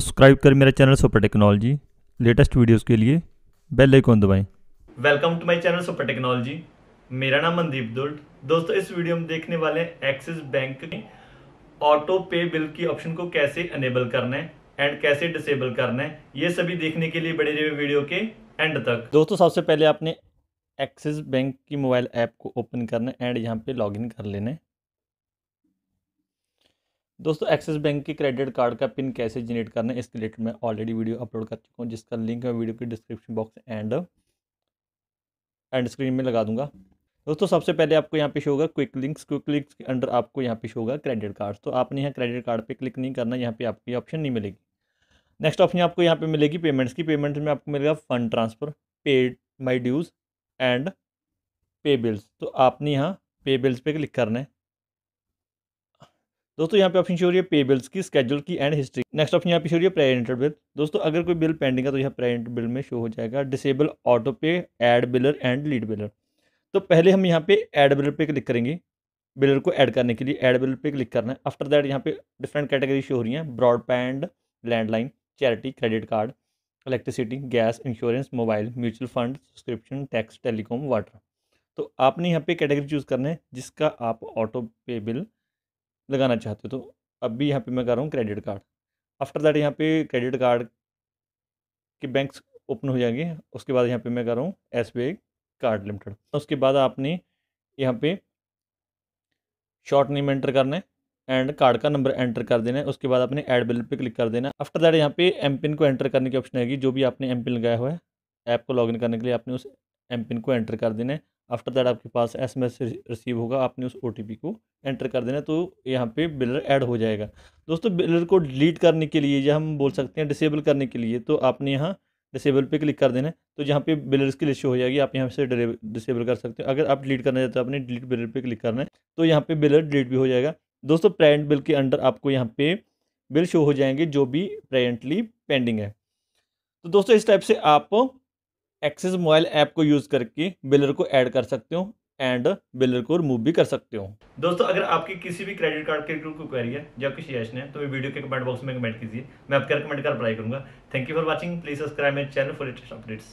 subscribe करें मेरा channel super technology latest videos के लिए बेल आइकॉन दबाएं welcome to my channel super technology मेरा नाम मनदीप दुल्ट दोस्तों इस वीडियो में देखने वाले हैं एक्सिस बैंक में ऑटो पे बिल की ऑप्शन को कैसे अनेबल करना है एंड कैसे डिसेबल करना है ये सभी देखने के लिए बड़े रहे वीडियो के एंड तक दोस्तों सबसे पहले आपने एक्सिस बैंक की मोबाइल ऐप को ओपन करना है एंड यहाँ पे इन कर लेना है दोस्तों एक्सिस बैंक के क्रेडिट कार्ड का पिन कैसे जनरेट करना है इसके रिलेटेड मैं ऑलरेडी वीडियो अपलोड कर चुका हूँ जिसका लिंक मैं वीडियो के description box and end screen में लगा दूंगा दोस्तों सबसे पहले आपको यहाँ पे शो होगा क्विक लिंक्स क्विक लिंक्स के अंडर आपको यहाँ पे शो होगा क्रेडिट कार्ड तो आपने यहाँ क्रेडिट कार्ड पर क्लिक नहीं करना यहाँ पे आपको ये ऑप्शन नहीं मिलेगी नेक्स्ट ऑप्शन आपको यहाँ पे मिलेगी पेमेंट्स की पेमेंट्स में आपको मिलेगा फंड ट्रांसफ़र पे माई ड्यूज़ एंड पे बिल्स तो आपने यहाँ पे बिल्स पे क्लिक करना है दोस्तों यहाँ पे ऑप्शन शो हो रही है पे बिल्स की स्केड्यूल की एंड हिस्ट्री नेक्स्ट ऑप्शन यहाँ पे शो रही है पेरेंटर बिल दोस्तों अगर कोई बिल पेंडिंग है तो यहाँ प्रेजेंट बिल में शो हो जाएगा disable auto pay add biller and lead biller तो पहले हम यहाँ पे एड बिलर पे क्लिक करेंगे बिलर को ऐड करने के लिए एड बिलर पे क्लिक करना है आफ्टर दैट यहाँ पे डिफरेंट कैटेगरी शो हो रही हैं broadband landline charity credit card electricity gas insurance mobile mutual fund subscription tax telecom water तो आपने यहाँ पे कैटेगरी चूज़ करना है जिसका आप ऑटो पे बिल लगाना चाहते हो तो अब भी यहाँ पे मैं कर रहा हूँ क्रेडिट कार्ड आफ्टर दैट यहाँ पे क्रेडिट कार्ड के बैंक ओपन हो जाएंगे उसके बाद यहाँ पे मैं कर रहा हूँ S B I card limited उसके बाद आपने यहाँ पे शॉर्ट नेम एंटर करना है एंड कार्ड का नंबर एंटर कर देना है उसके बाद आपने एड बिल पे क्लिक कर देना है आफ्टर दैट यहाँ पे एम पिन को एंटर करने की ऑप्शन आएगी जो भी आपने एम पिन लगाया हुआ है ऐप को इन करने के लिए आपने उस एम पिन को एंटर कर देना है आफ्टर दैट आपके पास एस एम एस रिसीव होगा आपने उस ओ टी पी को एंटर कर देना तो यहाँ पे बिलर ऐड हो जाएगा दोस्तों बिलर को डिलीट करने के लिए या हम बोल सकते हैं डिसेबल करने के लिए तो आपने यहाँ डिसेबल पे क्लिक कर देना है तो यहाँ पे बिलर की लिस्ट हो जाएगी आप यहाँ से डिसेबल कर सकते हो अगर आप डिलीट करना चाहते हो तो आपने डिलीट बिलर पर क्लिक करना है तो यहाँ पर बिलर डिलीट भी हो जाएगा दोस्तों प्रेजेंट बिल के अंडर आपको यहाँ पे बिल शो हो जाएंगे जो भी प्रेजेंटली पेंडिंग है तो दोस्तों इस टाइप से आप एक्सेस मोबाइल ऐप को यूज़ करके बिलर को ऐड कर सकते हो एंड बिलर को रिमूव भी कर सकते हो दोस्तों अगर आपकी किसी भी क्रेडिट कार्ड के कोई क्वेरी है या किसी सजेशन ने तो वीडियो के कमेंट बॉक्स में कमेंट कीजिए मैं आपके रिकमेंड कर अप्लाई करूंगा thank you for watching please subscribe मेरे चैनल फॉर लेटेस्ट अपडेट्स